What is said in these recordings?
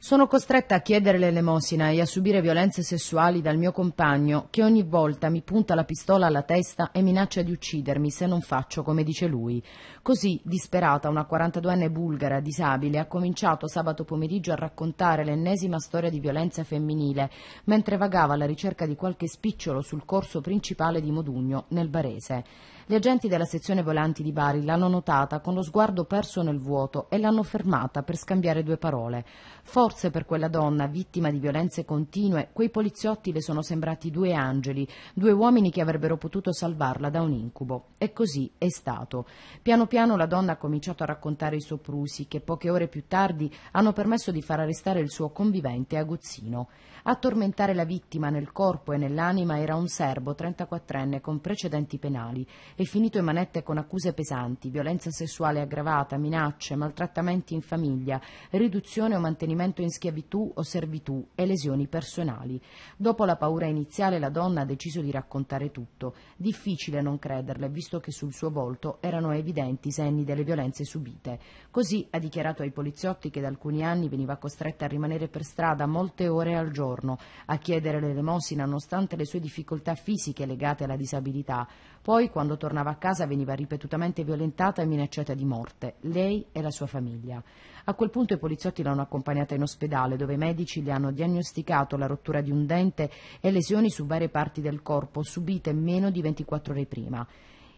Sono costretta a chiedere l'elemosina e a subire violenze sessuali dal mio compagno, che ogni volta mi punta la pistola alla testa e minaccia di uccidermi se non faccio come dice lui. Così, disperata, una 42enne bulgara disabile ha cominciato sabato pomeriggio a raccontare l'ennesima storia di violenza femminile, mentre vagava alla ricerca di qualche spicciolo sul corso principale di Modugno, nel Barese. Gli agenti della sezione volanti di Bari l'hanno notata con lo sguardo perso nel vuoto e l'hanno fermata per scambiare due parole. For Forse per quella donna, vittima di violenze continue, quei poliziotti le sono sembrati due angeli, due uomini che avrebbero potuto salvarla da un incubo. E così è stato. Piano piano la donna ha cominciato a raccontare i soprusi che poche ore più tardi hanno permesso di far arrestare il suo convivente Aguzzino. A tormentare la vittima nel corpo e nell'anima era un serbo 34enne con precedenti penali e finito in manette con accuse pesanti, violenza sessuale aggravata, minacce, maltrattamenti in famiglia, riduzione o mantenimento portato in schiavitù o servitù e lesioni personali. Dopo la paura iniziale la donna ha deciso di raccontare tutto. Difficile non crederle, visto che sul suo volto erano evidenti i segni delle violenze subite. Così ha dichiarato ai poliziotti che da alcuni anni veniva costretta a rimanere per strada molte ore al giorno, a chiedere l'elemosina nonostante le sue difficoltà fisiche legate alla disabilità. Poi, quando tornava a casa, veniva ripetutamente violentata e minacciata di morte, lei e la sua famiglia. A quel punto i poliziotti l'hanno accompagnata in ospedale dove i medici le hanno diagnosticato la rottura di un dente e lesioni su varie parti del corpo subite meno di 24 ore prima.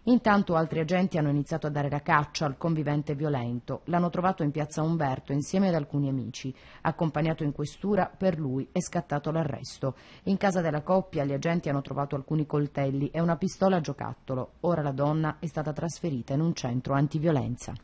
Intanto altri agenti hanno iniziato a dare la caccia al convivente violento. L'hanno trovato in piazza Umberto insieme ad alcuni amici. Accompagnato in questura, per lui è scattato l'arresto. In casa della coppia gli agenti hanno trovato alcuni coltelli e una pistola a giocattolo. Ora la donna è stata trasferita in un centro antiviolenza.